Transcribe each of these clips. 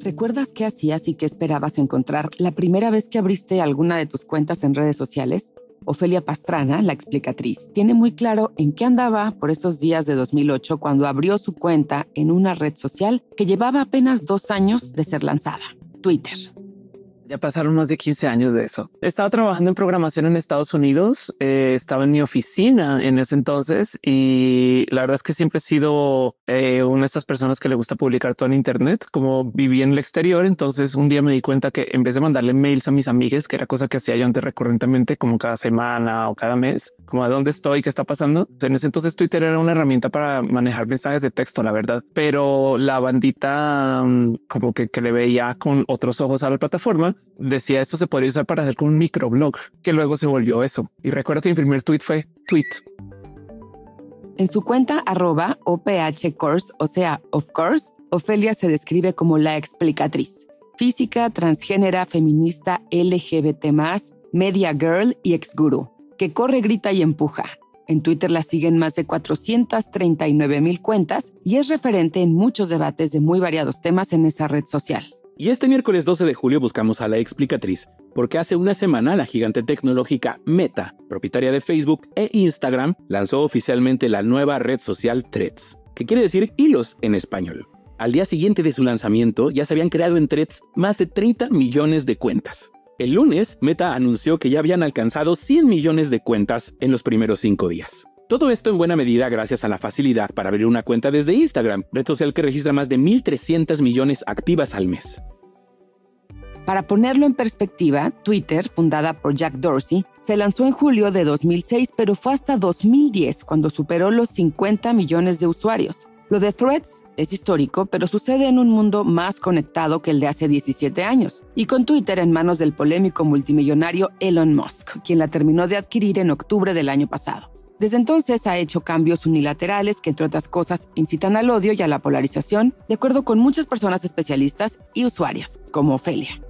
¿Recuerdas qué hacías y qué esperabas encontrar la primera vez que abriste alguna de tus cuentas en redes sociales? Ofelia Pastrana, la explicatriz, tiene muy claro en qué andaba por esos días de 2008 cuando abrió su cuenta en una red social que llevaba apenas dos años de ser lanzada, Twitter. Ya pasaron más de 15 años de eso. Estaba trabajando en programación en Estados Unidos, eh, estaba en mi oficina en ese entonces y la verdad es que siempre he sido eh, una de estas personas que le gusta publicar todo en Internet, como viví en el exterior, entonces un día me di cuenta que en vez de mandarle mails a mis amigos, que era cosa que hacía yo antes recurrentemente, como cada semana o cada mes, como a dónde estoy, qué está pasando. En ese entonces Twitter era una herramienta para manejar mensajes de texto, la verdad, pero la bandita mm, como que, que le veía con otros ojos a la plataforma decía esto se podría usar para hacer con un microblog, que luego se volvió eso. Y recuerda que mi primer tweet fue tweet. En su cuenta arroba Course, o sea, of course, Ofelia se describe como la explicatriz, física, transgénera, feminista, LGBT, media girl y ex guru, que corre, grita y empuja. En Twitter la siguen más de 439 mil cuentas y es referente en muchos debates de muy variados temas en esa red social. Y este miércoles 12 de julio buscamos a la explicatriz, porque hace una semana la gigante tecnológica Meta, propietaria de Facebook e Instagram, lanzó oficialmente la nueva red social Threads, que quiere decir hilos en español. Al día siguiente de su lanzamiento ya se habían creado en Threads más de 30 millones de cuentas. El lunes, Meta anunció que ya habían alcanzado 100 millones de cuentas en los primeros 5 días. Todo esto en buena medida gracias a la facilidad para abrir una cuenta desde Instagram, red social que registra más de 1.300 millones activas al mes. Para ponerlo en perspectiva, Twitter, fundada por Jack Dorsey, se lanzó en julio de 2006, pero fue hasta 2010 cuando superó los 50 millones de usuarios. Lo de Threads es histórico, pero sucede en un mundo más conectado que el de hace 17 años, y con Twitter en manos del polémico multimillonario Elon Musk, quien la terminó de adquirir en octubre del año pasado. Desde entonces ha hecho cambios unilaterales que, entre otras cosas, incitan al odio y a la polarización, de acuerdo con muchas personas especialistas y usuarias, como Ofelia.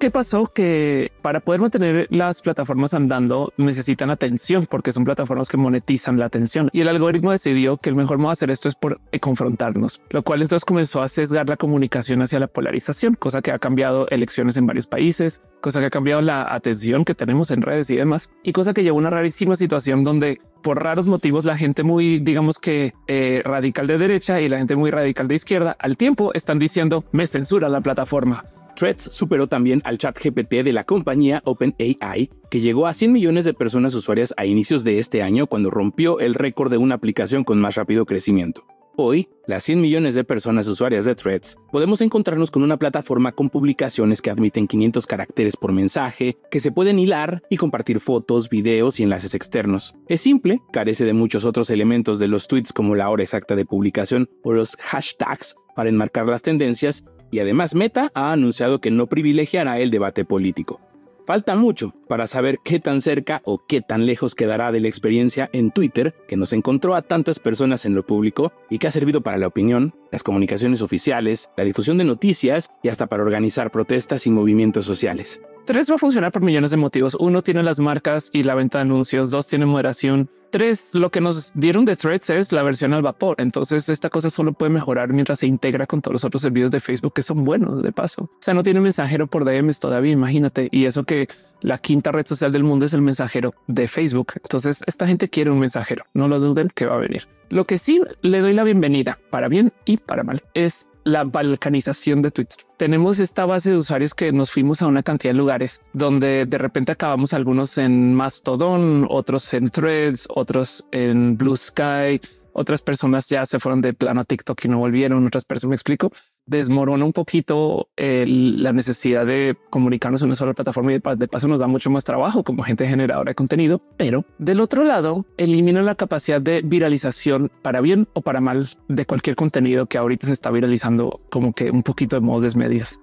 ¿Qué pasó? Que para poder mantener las plataformas andando necesitan atención porque son plataformas que monetizan la atención y el algoritmo decidió que el mejor modo de hacer esto es por eh, confrontarnos, lo cual entonces comenzó a sesgar la comunicación hacia la polarización, cosa que ha cambiado elecciones en varios países, cosa que ha cambiado la atención que tenemos en redes y demás, y cosa que llevó a una rarísima situación donde por raros motivos la gente muy, digamos que eh, radical de derecha y la gente muy radical de izquierda al tiempo están diciendo me censura la plataforma Threads superó también al chat GPT de la compañía OpenAI, que llegó a 100 millones de personas usuarias a inicios de este año cuando rompió el récord de una aplicación con más rápido crecimiento. Hoy, las 100 millones de personas usuarias de Threads, podemos encontrarnos con una plataforma con publicaciones que admiten 500 caracteres por mensaje, que se pueden hilar y compartir fotos, videos y enlaces externos. Es simple, carece de muchos otros elementos de los tweets como la hora exacta de publicación o los hashtags para enmarcar las tendencias y además Meta ha anunciado que no privilegiará el debate político. Falta mucho para saber qué tan cerca o qué tan lejos quedará de la experiencia en Twitter que nos encontró a tantas personas en lo público y que ha servido para la opinión, las comunicaciones oficiales, la difusión de noticias y hasta para organizar protestas y movimientos sociales. Tres va a funcionar por millones de motivos. Uno, tiene las marcas y la venta de anuncios. Dos, tiene moderación. Tres, lo que nos dieron de Threads es la versión al vapor. Entonces esta cosa solo puede mejorar mientras se integra con todos los otros servicios de Facebook que son buenos de paso. O sea, no tiene mensajero por DMs todavía, imagínate. Y eso que la quinta red social del mundo es el mensajero de Facebook. Entonces esta gente quiere un mensajero. No lo duden que va a venir. Lo que sí le doy la bienvenida para bien y para mal es la balcanización de Twitter. Tenemos esta base de usuarios que nos fuimos a una cantidad de lugares donde de repente acabamos algunos en Mastodon, otros en Threads, otros en Blue Sky, otras personas ya se fueron de plano a TikTok y no volvieron, otras personas, me explico, desmorona un poquito eh, la necesidad de comunicarnos en una sola plataforma y de, paso nos da mucho más trabajo como gente generadora de contenido, pero del otro lado elimina la capacidad de viralización para bien o para mal de cualquier contenido que ahorita se está viralizando como que un poquito de modos desmedidos.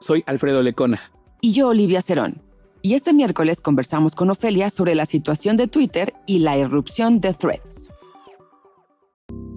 Soy Alfredo Lecona. Y yo, Olivia Cerón. Y este miércoles conversamos con Ofelia sobre la situación de Twitter y la irrupción de Threads.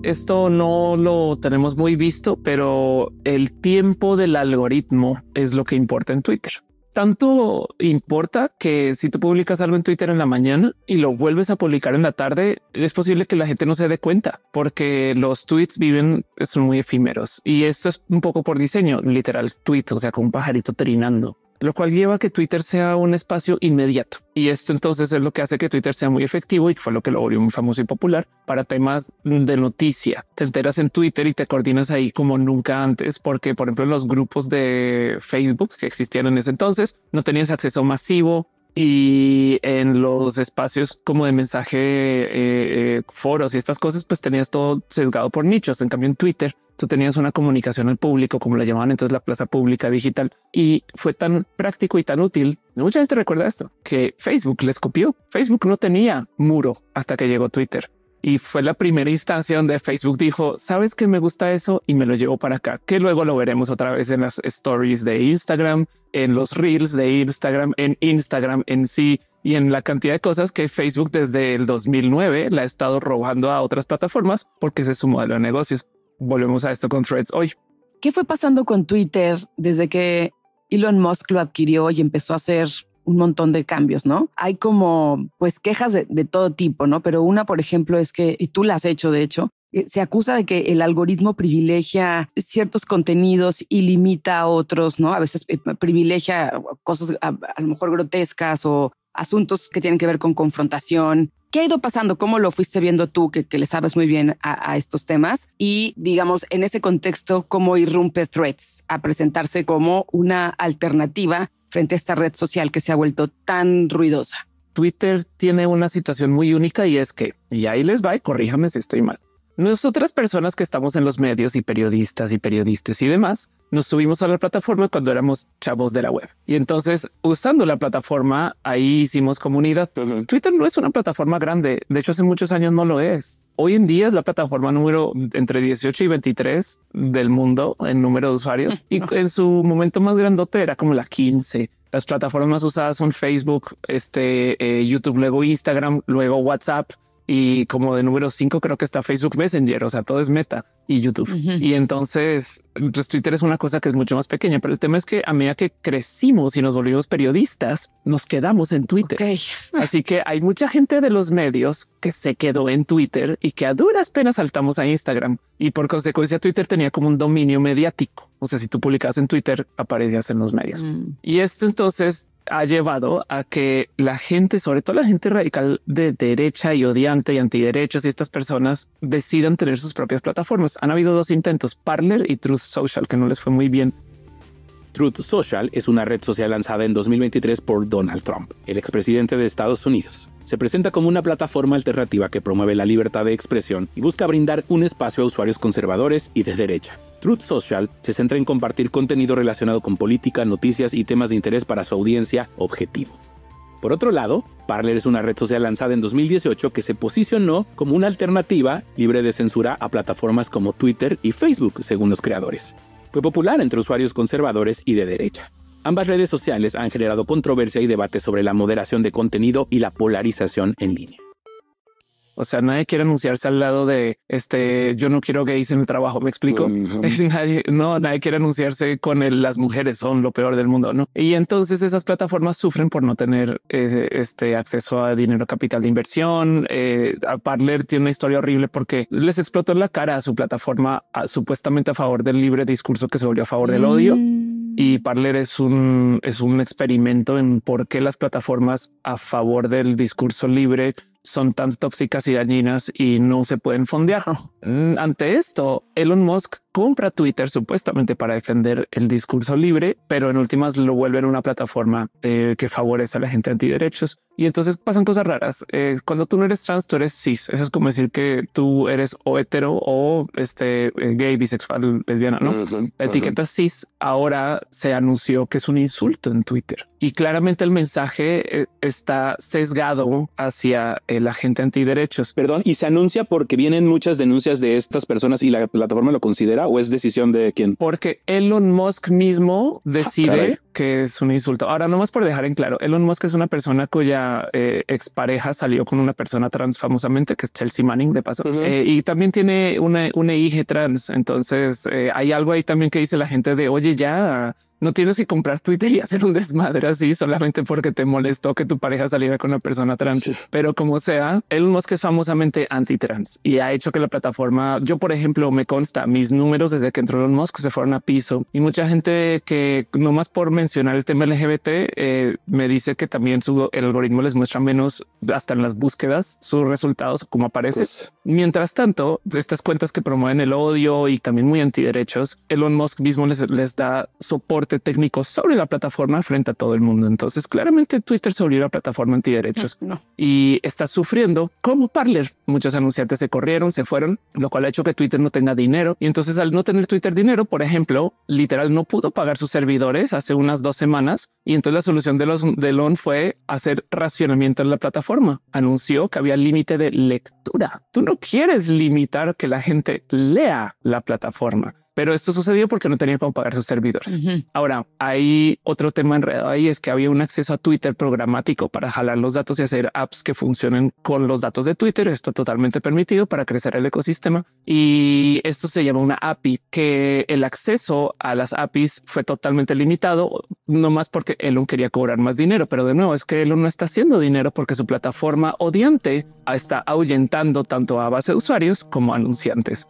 Esto no lo tenemos muy visto, pero el tiempo del algoritmo es lo que importa en Twitter. Tanto importa que si tú publicas algo en Twitter en la mañana y lo vuelves a publicar en la tarde, es posible que la gente no se dé cuenta porque los tweets viven, son muy efímeros y esto es un poco por diseño, literal tweet, o sea, con un pajarito trinando lo cual lleva a que Twitter sea un espacio inmediato. Y esto entonces es lo que hace que Twitter sea muy efectivo y fue lo que lo volvió muy famoso y popular para temas de noticia. Te enteras en Twitter y te coordinas ahí como nunca antes, porque por ejemplo los grupos de Facebook que existían en ese entonces no tenías acceso masivo, y en los espacios como de mensaje, eh, eh, foros y estas cosas, pues tenías todo sesgado por nichos. En cambio, en Twitter, tú tenías una comunicación al público, como la llamaban entonces la plaza pública digital, y fue tan práctico y tan útil. Mucha gente recuerda esto, que Facebook les copió. Facebook no tenía muro hasta que llegó Twitter. Y fue la primera instancia donde Facebook dijo, sabes que me gusta eso y me lo llevo para acá, que luego lo veremos otra vez en las stories de Instagram, en los reels de Instagram, en Instagram en sí y en la cantidad de cosas que Facebook desde el 2009 la ha estado robando a otras plataformas porque ese es su modelo de negocios. Volvemos a esto con Threads hoy. ¿Qué fue pasando con Twitter desde que Elon Musk lo adquirió y empezó a hacer un montón de cambios, ¿no? Hay como, pues, quejas de, todo tipo, ¿no? Pero una, por ejemplo, es que, y tú la has hecho, de hecho, eh, se acusa de que el algoritmo privilegia ciertos contenidos y limita a otros, ¿no? A veces eh, privilegia cosas a, lo mejor grotescas o asuntos que tienen que ver con confrontación. ¿Qué ha ido pasando? ¿Cómo lo fuiste viendo tú, que, le sabes muy bien a, estos temas? Y, digamos, en ese contexto, ¿cómo irrumpe Threats a presentarse como una alternativa frente a esta red social que se ha vuelto tan ruidosa? Twitter tiene una situación muy única y es que, y ahí les va y corríjame si estoy mal. Nosotras personas que estamos en los medios y periodistas y periodistas y demás, nos subimos a la plataforma cuando éramos chavos de la web. Y entonces, usando la plataforma, ahí hicimos comunidad. Pues, Twitter no es una plataforma grande, de hecho hace muchos años no lo es. Hoy en día es la plataforma número entre 18 y 23 del mundo en número de usuarios y en su momento más grandote era como la 15. Las plataformas más usadas son Facebook, este, eh, YouTube, luego Instagram, luego WhatsApp. Y como de número 5 creo que está Facebook Messenger, o sea, todo es meta y YouTube. Y entonces, pues Twitter es una cosa que es mucho más pequeña, pero el tema es que a medida que crecimos y nos volvimos periodistas, nos quedamos en Twitter. Así que hay mucha gente de los medios que se quedó en Twitter y que a duras penas saltamos a Instagram. Y por consecuencia Twitter tenía como un dominio mediático. O sea, si tú publicabas en Twitter, aparecías en los medios. Mm. Y esto entonces ha llevado a que la gente, sobre todo la gente radical de derecha y odiante y antiderechos y estas personas decidan tener sus propias plataformas. Han habido dos intentos, Parler y Truth Social, que no les fue muy bien. Truth Social es una red social lanzada en 2023 por Donald Trump, el expresidente de Estados Unidos se presenta como una plataforma alternativa que promueve la libertad de expresión y busca brindar un espacio a usuarios conservadores y de derecha. Truth Social se centra en compartir contenido relacionado con política, noticias y temas de interés para su audiencia objetivo. Por otro lado, Parler es una red social lanzada en 2018 que se posicionó como una alternativa libre de censura a plataformas como Twitter y Facebook, según los creadores. Fue popular entre usuarios conservadores y de derecha. Ambas redes sociales han generado controversia y debate sobre la moderación de contenido y la polarización en línea. O sea, nadie quiere anunciarse al lado de este, yo no quiero gays en el trabajo, ¿me explico? nadie, no, nadie quiere anunciarse con el, las mujeres son lo peor del mundo, ¿no? Y entonces esas plataformas sufren por no tener eh, este acceso a dinero capital de inversión. Eh, Parler tiene una historia horrible porque les explotó en la cara a su plataforma supuestamente a favor del libre discurso que se volvió a favor del odio mm y Parler es un, es un experimento en por qué las plataformas a favor del discurso libre son tan tóxicas y dañinas y no se pueden fondear. Ante esto, Elon Musk compra Twitter supuestamente para defender el discurso libre, pero en últimas lo vuelven una plataforma eh, que favorece a la gente antiderechos. Y entonces pasan cosas raras. Eh, cuando tú no eres trans, tú eres cis. Eso es como decir que tú eres o hetero o este eh, gay, bisexual, lesbiana, ¿no? La etiqueta cis ahora se anunció que es un insulto en Twitter. Y claramente el mensaje está sesgado hacia la gente antiderechos. Perdón, y se anuncia porque vienen muchas denuncias de estas personas y la plataforma lo considera o es decisión de quién? Porque Elon Musk mismo ah, decide que es un insulto. Ahora, nomás por dejar en claro, Elon Musk es una persona cuya eh, expareja salió con una persona trans famosamente, que es Chelsea Manning, de paso, eh, y también tiene una, una hija trans. Entonces, eh, hay algo ahí también que dice la gente de, oye, ya no tienes que comprar Twitter y hacer un desmadre así solamente porque te molestó que tu pareja saliera con una persona trans. Pero como sea, Elon Musk es famosamente anti-trans y ha hecho que la plataforma, yo por ejemplo, me consta, mis números desde que entró Elon Musk se fueron a piso y mucha gente que no más por mencionar el tema LGBT eh, me dice que también su, el algoritmo les muestra menos hasta en las búsquedas sus resultados como aparece. Pues, Mientras tanto, estas cuentas que promueven el odio y también muy antiderechos, Elon Musk mismo les, da soporte técnico sobre la plataforma frente a todo el mundo. Entonces, claramente Twitter se volvió la plataforma antiderechos y está sufriendo como Parler. Muchos anunciantes se corrieron, se fueron, lo cual ha hecho que Twitter no tenga dinero. Y entonces, al no tener Twitter dinero, por ejemplo, literal no pudo pagar sus servidores hace unas dos semanas. Y entonces la solución de, los, de Elon fue hacer racionamiento en la plataforma. Anunció que había límite de lectura no quieres limitar que la gente lea la plataforma. Pero esto sucedió porque no tenían cómo pagar sus servidores. Ahora, hay otro tema enredado ahí, es que había un acceso a Twitter programático para jalar los datos y hacer apps que funcionen con los datos de Twitter. Esto totalmente permitido para crecer el ecosistema. Y esto se llama una API, que el acceso a las APIs fue totalmente limitado, no más porque Elon quería cobrar más dinero. Pero de nuevo, es que Elon no está haciendo dinero porque su plataforma odiante está ahuyentando tanto a base de usuarios como anunciantes.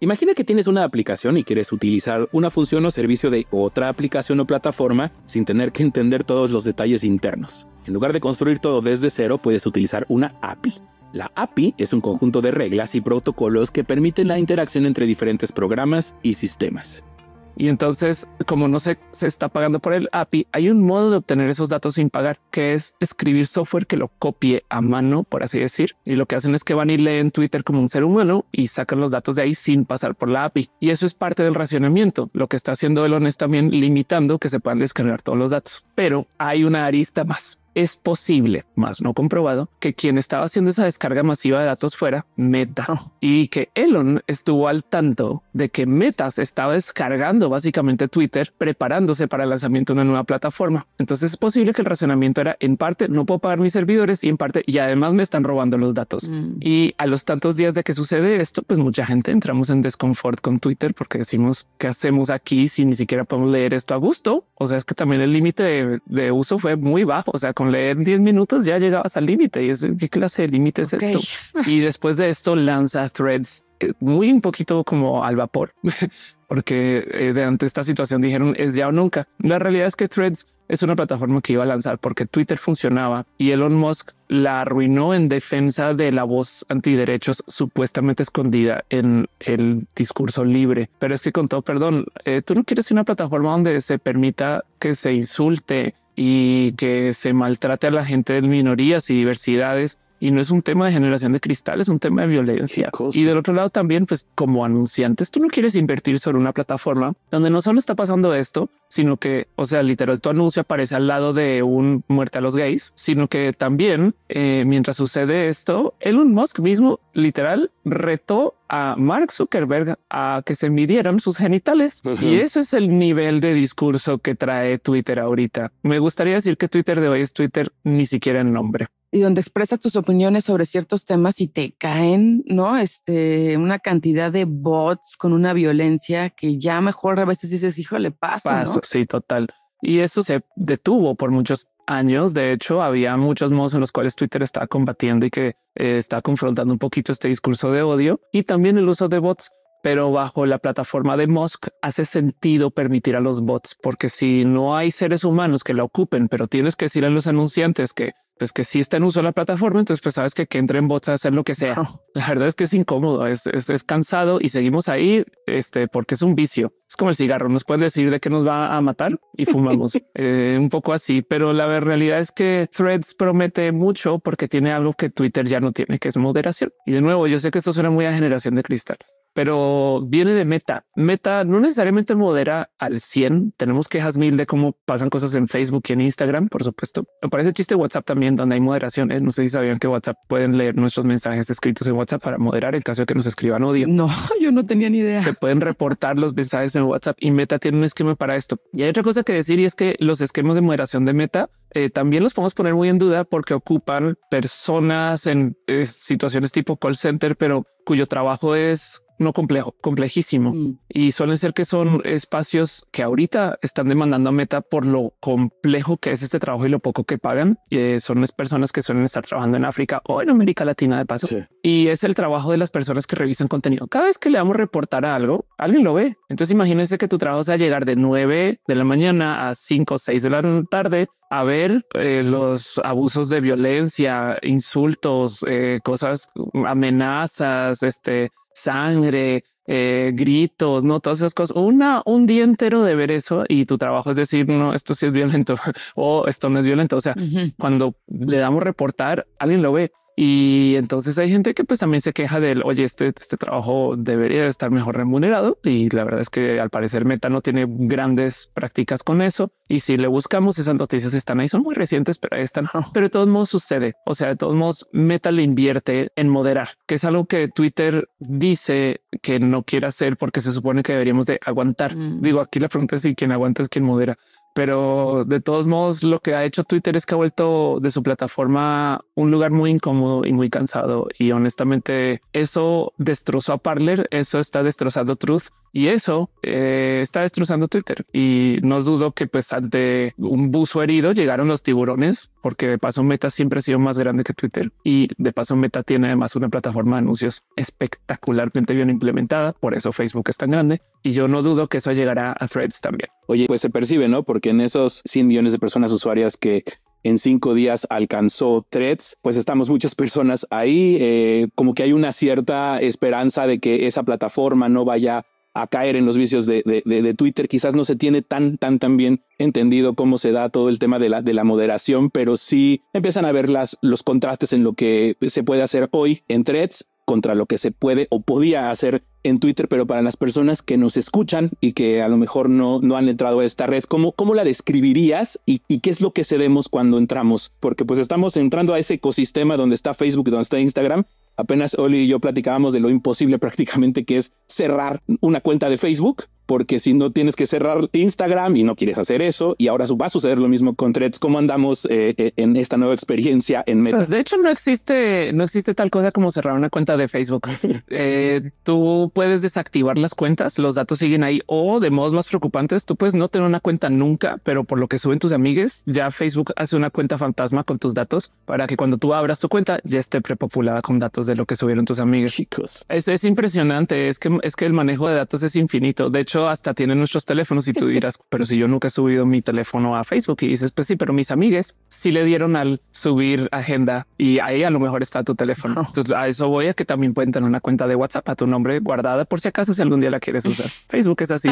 Imagina que tienes una aplicación y quieres utilizar una función o servicio de otra aplicación o plataforma sin tener que entender todos los detalles internos. En lugar de construir todo desde cero, puedes utilizar una API. La API es un conjunto de reglas y protocolos que permiten la interacción entre diferentes programas y sistemas. Y entonces, como no se, se está pagando por el API, hay un modo de obtener esos datos sin pagar, que es escribir software que lo copie a mano, por así decir. Y lo que hacen es que van y leen Twitter como un ser humano y sacan los datos de ahí sin pasar por la API. Y eso es parte del racionamiento. Lo que está haciendo Elon es también limitando que se puedan descargar todos los datos. Pero hay una arista más es posible, más no comprobado, que quien estaba haciendo esa descarga masiva de datos fuera Meta oh. y que Elon estuvo al tanto de que Meta estaba descargando básicamente Twitter preparándose para el lanzamiento de una nueva plataforma. Entonces es posible que el razonamiento era en parte no puedo pagar mis servidores y en parte y además me están robando los datos. Mm. Y a los tantos días de que sucede esto, pues mucha gente entramos en desconfort con Twitter porque decimos qué hacemos aquí si ni siquiera podemos leer esto a gusto. O sea, es que también el límite de, uso fue muy bajo. O sea, leer 10 minutos ya llegabas al límite. Y es qué clase de límite es esto. Y después de esto lanza threads eh, muy un poquito como al vapor, porque eh, de ante esta situación dijeron es ya o nunca. La realidad es que threads es una plataforma que iba a lanzar porque Twitter funcionaba y Elon Musk la arruinó en defensa de la voz antiderechos supuestamente escondida en el discurso libre. Pero es que con todo perdón, eh, tú no quieres una plataforma donde se permita que se insulte, y que se maltrate a la gente de minorías y diversidades y no es un tema de generación de cristal, es un tema de violencia. Y del otro lado también, pues como anunciantes, tú no quieres invertir sobre una plataforma donde no solo está pasando esto, sino que, o sea, literal, tu anuncio aparece al lado de un muerte a los gays, sino que también, eh, mientras sucede esto, Elon Musk mismo, literal, retó a Mark Zuckerberg a que se midieran sus genitales. Y eso es el nivel de discurso que trae Twitter ahorita. Me gustaría decir que Twitter de hoy es Twitter ni siquiera en nombre y donde expresas tus opiniones sobre ciertos temas y te caen, ¿no? Este, una cantidad de bots con una violencia que ya mejor a veces dices, híjole, paso. paso ¿no? Sí, total. Y eso se detuvo por muchos años. De hecho, había muchos modos en los cuales Twitter está combatiendo y que eh, está confrontando un poquito este discurso de odio y también el uso de bots. Pero bajo la plataforma de Musk hace sentido permitir a los bots, porque si no hay seres humanos que la ocupen, pero tienes que decir a los anunciantes que pues que si está en uso la plataforma, entonces pues sabes que, que en bots a hacer lo que sea. La verdad es que es incómodo, es, es, cansado y seguimos ahí este, porque es un vicio. Es como el cigarro, nos pueden decir de qué nos va a matar y fumamos eh, un poco así, pero la realidad es que Threads promete mucho porque tiene algo que Twitter ya no tiene, que es moderación. Y de nuevo, yo sé que esto suena muy a generación de cristal, pero viene de Meta. Meta no necesariamente modera al 100. Tenemos quejas mil de cómo pasan cosas en Facebook y en Instagram, por supuesto. Me parece chiste WhatsApp también, donde hay moderación. ¿eh? No sé si sabían que WhatsApp pueden leer nuestros mensajes escritos en WhatsApp para moderar en caso de que nos escriban odio. No, yo no tenía ni idea. Se pueden reportar los mensajes en WhatsApp y Meta tiene un esquema para esto. Y hay otra cosa que decir y es que los esquemas de moderación de Meta eh, también los podemos poner muy en duda porque ocupan personas en eh, situaciones tipo call center, pero cuyo trabajo es no complejo, complejísimo. Mm. Y suelen ser que son espacios que ahorita están demandando a Meta por lo complejo que es este trabajo y lo poco que pagan. Eh, son las personas que suelen estar trabajando en África o en América Latina de paso. Y es el trabajo de las personas que revisan contenido. Cada vez que le damos reportar algo, alguien lo ve. Entonces imagínense que tu trabajo sea llegar de 9 de la mañana a 5 o 6 de la tarde a ver eh, los abusos de violencia, insultos, eh, cosas, amenazas, este, sangre, eh, gritos, no todas esas cosas. Una, un día entero de ver eso y tu trabajo es decir, no, esto sí es violento o esto no es violento. O sea, cuando le damos reportar, alguien lo ve. Y entonces hay gente que pues también se queja del, oye, este, este trabajo debería estar mejor remunerado. Y la verdad es que al parecer Meta no tiene grandes prácticas con eso. Y si le buscamos, esas noticias están ahí, son muy recientes, pero ahí están. Pero de todos modos sucede. O sea, de todos modos, Meta le invierte en moderar, que es algo que Twitter dice que no quiere hacer porque se supone que deberíamos de aguantar. Mm. Digo, aquí la pregunta es si quien aguanta es quien modera pero de todos modos lo que ha hecho Twitter es que ha vuelto de su plataforma un lugar muy incómodo y muy cansado y honestamente eso destrozó a Parler, eso está destrozando Truth y eso eh, está destrozando Twitter. Y no dudo que pues ante un buzo herido llegaron los tiburones, porque de paso Meta siempre ha sido más grande que Twitter. Y de paso Meta tiene además una plataforma de anuncios espectacularmente bien implementada. Por eso Facebook es tan grande. Y yo no dudo que eso llegará a Threads también. Oye, pues se percibe, ¿no? Porque en esos 100 millones de personas usuarias que en cinco días alcanzó Threads, pues estamos muchas personas ahí, eh, como que hay una cierta esperanza de que esa plataforma no vaya a caer en los vicios de, Twitter. Quizás no se tiene tan, tan, tan bien entendido cómo se da todo el tema de la, de la moderación, pero sí empiezan a ver las, los contrastes en lo que se puede hacer hoy en threads contra lo que se puede o podía hacer en Twitter, pero para las personas que nos escuchan y que a lo mejor no, no han entrado a esta red, ¿cómo, cómo la describirías y, qué es lo que se vemos cuando entramos? Porque pues estamos entrando a ese ecosistema donde está Facebook, y donde está Instagram Apenas Oli y yo platicábamos de lo imposible prácticamente que es cerrar una cuenta de Facebook, porque si no tienes que cerrar Instagram y no quieres hacer eso, y ahora va a suceder lo mismo con Threads, ¿cómo andamos eh, eh, en esta nueva experiencia en Meta? De hecho, no existe, no existe tal cosa como cerrar una cuenta de Facebook. Eh, tú puedes desactivar las cuentas, los datos siguen ahí, o de modos más preocupantes, tú puedes no tener una cuenta nunca, pero por lo que suben tus amigues, ya Facebook hace una cuenta fantasma con tus datos para que cuando tú abras tu cuenta ya esté prepopulada con datos de lo que subieron tus amigos. Chicos, es, es impresionante. Es que, es que el manejo de datos es infinito. De hecho, hasta tienen nuestros teléfonos y tú dirás, pero si yo nunca he subido mi teléfono a Facebook y dices, pues sí, pero mis amigas sí le dieron al subir agenda y ahí a lo mejor está tu teléfono. Entonces a eso voy a que también pueden tener una cuenta de WhatsApp a tu nombre guardada por si acaso si algún día la quieres usar. Facebook es así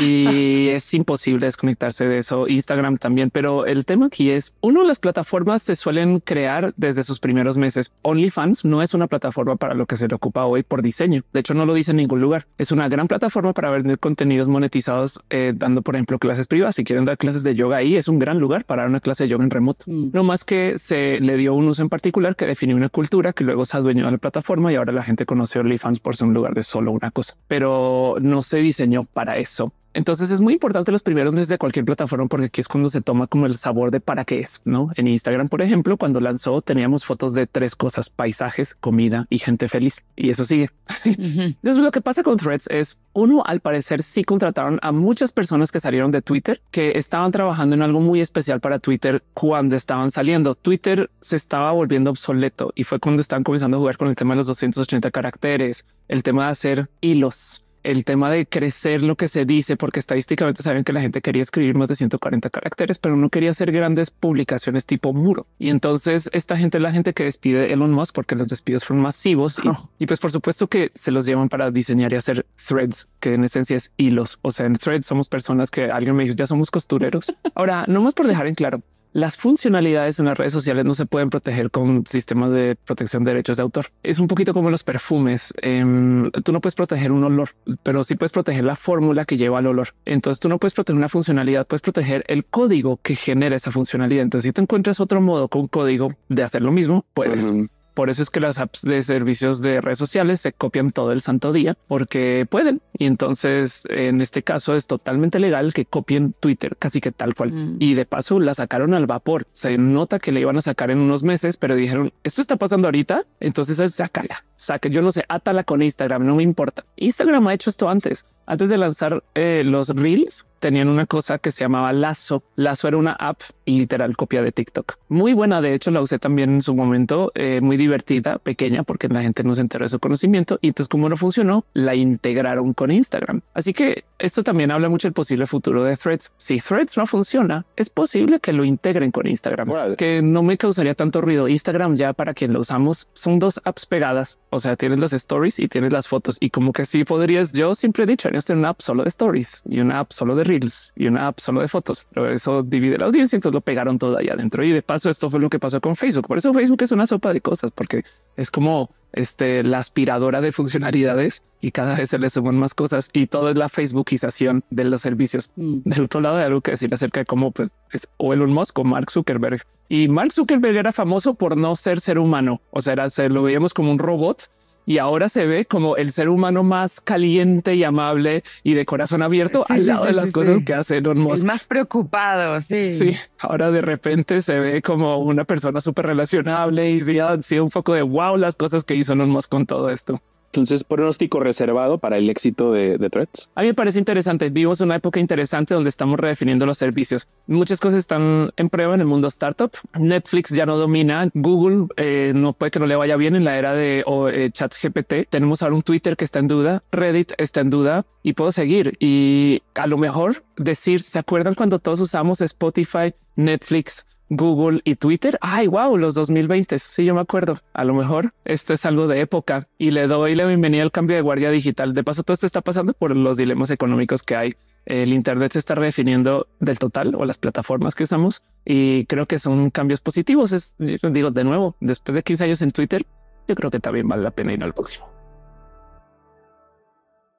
y es imposible desconectarse de eso. Instagram también, pero el tema aquí es uno de las plataformas se suelen crear desde sus primeros meses. OnlyFans no es una plataforma para lo que se le ocupa hoy por diseño. De hecho, no lo dice en ningún lugar. Es una gran plataforma para vender contenidos monetizados, eh, dando, por ejemplo, clases privadas. Si quieren dar clases de yoga ahí, es un gran lugar para una clase de yoga en remoto. Mm. No más que se le dio un uso en particular que definió una cultura que luego se adueñó de la plataforma y ahora la gente conoció OnlyFans por ser un lugar de solo una cosa, pero no se diseñó para eso. Entonces es muy importante los primeros meses de cualquier plataforma porque aquí es cuando se toma como el sabor de para qué es, ¿no? En Instagram, por ejemplo, cuando lanzó teníamos fotos de tres cosas, paisajes, comida y gente feliz. Y eso sigue. Entonces lo que pasa con Threads es, uno, al parecer sí contrataron a muchas personas que salieron de Twitter, que estaban trabajando en algo muy especial para Twitter cuando estaban saliendo. Twitter se estaba volviendo obsoleto y fue cuando estaban comenzando a jugar con el tema de los 280 caracteres, el tema de hacer hilos el tema de crecer lo que se dice, porque estadísticamente saben que la gente quería escribir más de 140 caracteres, pero no quería hacer grandes publicaciones tipo muro. Y entonces esta gente es la gente que despide Elon Musk porque los despidos fueron masivos y, oh. y pues por supuesto que se los llevan para diseñar y hacer threads, que en esencia es hilos. O sea, en threads somos personas que alguien me dijo, ya somos costureros. Ahora, no más por dejar en claro, las funcionalidades en las redes sociales no se pueden proteger con sistemas de protección de derechos de autor. Es un poquito como los perfumes. Em, tú no puedes proteger un olor, pero sí puedes proteger la fórmula que lleva al olor. Entonces tú no puedes proteger una funcionalidad, puedes proteger el código que genera esa funcionalidad. Entonces si tú encuentras otro modo con código de hacer lo mismo, puedes. Por eso es que las apps de servicios de redes sociales se copian todo el santo día porque pueden. Y entonces en este caso es totalmente legal que copien Twitter casi que tal cual. Mm. Y de paso la sacaron al vapor. Se nota que le iban a sacar en unos meses, pero dijeron esto está pasando ahorita. Entonces sácala, saque Yo no sé, átala con Instagram, no me importa. Instagram ha hecho esto antes. Antes de lanzar eh, los Reels, tenían una cosa que se llamaba Lazo. Lazo era una app y literal copia de TikTok. Muy buena, de hecho la usé también en su momento, eh, muy divertida, pequeña, porque la gente no se enteró de su conocimiento. Y entonces como no funcionó, la integraron con Instagram. Así que esto también habla mucho del posible futuro de Threads. Si Threads no funciona, es posible que lo integren con Instagram, que no me causaría tanto ruido. Instagram ya para quien lo usamos son dos apps pegadas, o sea, tienes las stories y tienes las fotos y como que sí podrías, yo siempre he dicho, en podríamos una app solo de stories y una app solo de reels y una app solo de fotos, pero eso divide la audiencia, entonces lo pegaron todo allá adentro. Y de paso, esto fue lo que pasó con Facebook. Por eso Facebook es una sopa de cosas, porque es como este, la aspiradora de funcionalidades y cada vez se le suman más cosas y todo es la Facebookización de los servicios. Mm. Del otro lado hay algo que decir acerca de cómo pues, es o Elon Musk o Mark Zuckerberg. Y Mark Zuckerberg era famoso por no ser ser humano, o sea, era, lo veíamos como un robot y ahora se ve como el ser humano más caliente y amable y de corazón abierto al lado de las cosas que hace Elon Musk. más preocupado, sí. Sí, ahora de repente se ve como una persona súper relacionable y sí, ha sido un foco de wow las cosas que hizo Elon con todo esto. Entonces, pronóstico reservado para el éxito de, de, Threads. A mí me parece interesante. Vivimos una época interesante donde estamos redefiniendo los servicios. Muchas cosas están en prueba en el mundo startup. Netflix ya no domina. Google eh, no puede que no le vaya bien en la era de eh, chat GPT. Tenemos ahora un Twitter que está en duda. Reddit está en duda y puedo seguir. Y a lo mejor decir, ¿se acuerdan cuando todos usamos Spotify, Netflix, Google y Twitter. Ay, wow, los 2020. Sí, yo me acuerdo. A lo mejor esto es algo de época y le doy la bienvenida al cambio de guardia digital. De paso, todo esto está pasando por los dilemas económicos que hay. El Internet se está redefiniendo del total o las plataformas que usamos y creo que son cambios positivos. Es, digo, de nuevo, después de 15 años en Twitter, yo creo que también vale la pena ir al próximo.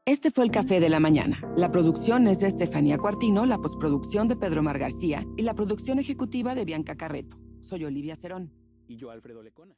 Este fue el Café de la Mañana. La producción es de Estefanía Cuartino, la postproducción de Pedro Mar García y la producción ejecutiva de Bianca Carreto. Soy Olivia Cerón. Y yo, Alfredo Lecona.